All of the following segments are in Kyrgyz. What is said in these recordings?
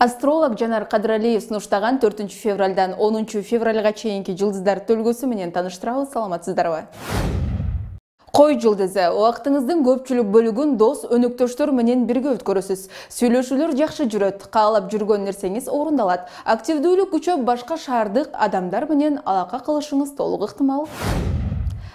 астролог жанар кадыралиев сунуштаган төртүнчү февралдан онунчу февралга чейинки жылдыздар төлгөсү менен тааныштырабыз саламатсыздарбы кой жылдызы убактыңыздын көпчүлүк бөлүгүн дос өнөктөштөр менен бирге өткөрөсүз сүйлөшүүлөр жакшы жүрөт каалап жүргөн нерсеңиз орундалат активдүүлүк күчөп башка шаардык адамдар менен алака кылышыңыз толук ыктымал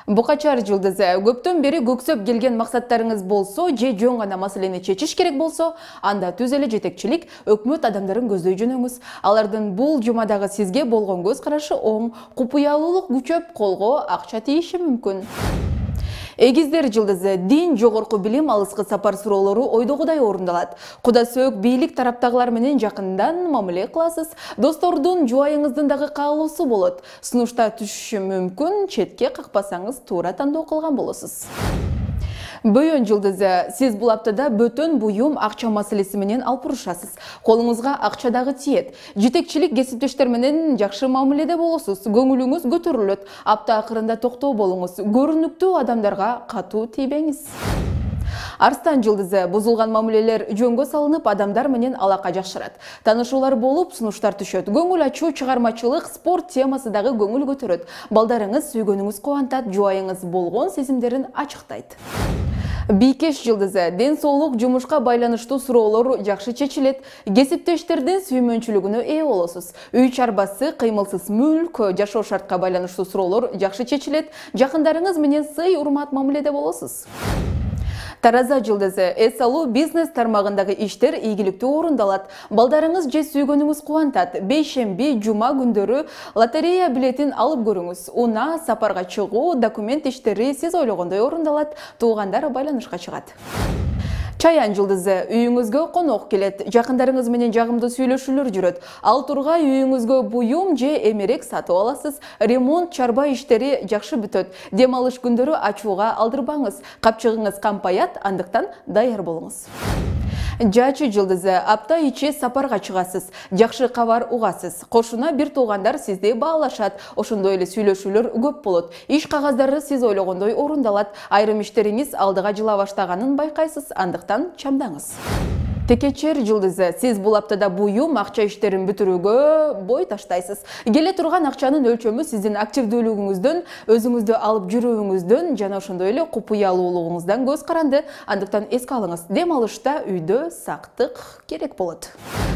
букачар жылдызы көптөн бери көксөп келген максаттарыңыз болсо же жөн гана маселени чечиш керек болсо анда түз эле жетекчилик өкмөт адамдарын көздөй жөнөңүз алардын бул жумадагы сизге болгон көз карашы оң купуялуулук күчөп колго акча тийиши мүмкүн эгиздер жылдызы дин жогорку билим алыскы сапар суроолору ойдогудай орундалат куда сөөк бийлик тараптагылар менен жакындан мамиле кыласыз достордун жубайыңыздын дагы каалоосу болот сунушта түшүшү мүмкүн четке какпасаңыз туура тандоо кылган болосуз Бүйін жылдызы, сіз бұл аптада бөтін бұйым ақша мәселесіменен алпырышасыз. Қолыңызға ақшадағы тиет. Жетекшілік кесіптештерменен жақшы мамиледе боласыз. Көңіліңіз көтірілет. Апта ақырында тоқтау болыңыз. Көрінікті адамдарға қату тибеңіз. Арстан жылдызы бұзылған мамилелер жөнгө салынып, адамдар менен алақа жакшырат. Танышылар болып, сунуштар түшөт. Көңүл ачуу, чыгармачылык, спорт дағы көңүл көтөрөт. Балдарыңыз сүйгөнүңүз кубантат, жуайыңыз болгон сезімдерін ачыктайт. бийкеш жылдызы ден соолук жумушка байланыштуу суроолор жакшы чечилет кесиптештердин сүймөнчүлүгүнө ээ болосуз үй чарбасы кыймылсыз мүлк жашоо шартка байланыштуу суроолор жакшы чечилет жакындарыңыз менен сый урмат мамиледе болосуз тараза жылдызы эс алуу бизнес тармагындагы иштер ийгиликтүү орундалат балдарыңыз же сүйгөнүңүз кубантат бейшемби жума күндөрү лотерея билетин алып көрүңүз унаа сапарга чыгуу документ иштери сиз ойлогондой орундалат туугандар байланышка чыгат чаян жылдызы үйіңізге конок келет жақындарыңыз менен жағымды сүйлөшүүлөр жүрөт ал тұрға үйіңізге бұйым же эмерек сатып аласыз ремонт чарба іштері жақшы бүтөт Демалыш күндері ачуға алдырбаңыз капчыгыңыз қампаят, андықтан даяр болыңыз. жаачы жылдызы апта ичи сапарга чыгасыз жакшы кабар угасыз кошуна бир туугандар сизди баалашат ошондой эле сүйлөшүүлөр көп болот иш кагаздары сиз ойлогондой орундалат айрым иштериңиз алдыга жыла баштаганын байкайсыз андыктан чамдаңыз текечер жылдызы сіз бул аптада буюм акча иштерин бүтүрүүгө бой таштайсыз келе турган акчанын өлчөмү сиздин активдүүлүгүңүздөн өзіңізді алып жүрүүңүздөн жана ошондой эле купуялуулугуңуздан көз каранды андыктан эске алыңыз дем алышта үйдө сактык керек болот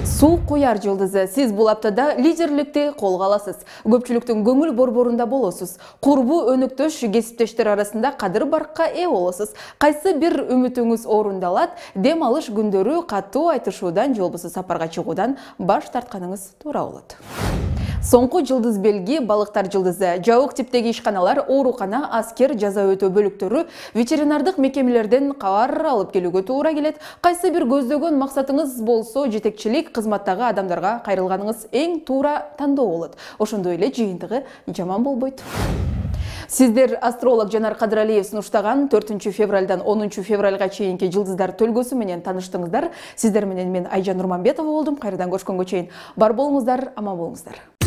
суу куяр жылдызы сиз бул аптада лидерликти колго аласыз көпчүлүктүн көңүл борборунда болосуз курбу өнөктөш кесиптештер арасында кадыр баркка ээ болосуз кайсы бир үмүтүңүз орундалат дем алыш күндөрү катуу айтышуудан же болбосо сапарга чыгуудан баш тартканыңыз туура болот соңку жылдыз белги балыктар жылдызы жабык типтеги ишканалар оорукана аскер жаза өтөө бөлүктөрү ветеринардык мекемелерден кабар алып келүүгө туура келет кайсы бир көздөгөн максатыңыз болсо жетекчилик кызматтагы адамдарга кайрылганыңыз эң туура тандоо болот ошондой эле жыйынтыгы жаман болбойт сиздер астролог жанар кадыралиев сунуштаган төртүнчү февралдан онунчу февралга чейинки жылдыздар төлгөсү менен тааныштыңыздар сиздер менен мен айжан нурманбетова болдум кайрадан көрүшкөнгө чейин бар болуңуздар аман болуңуздар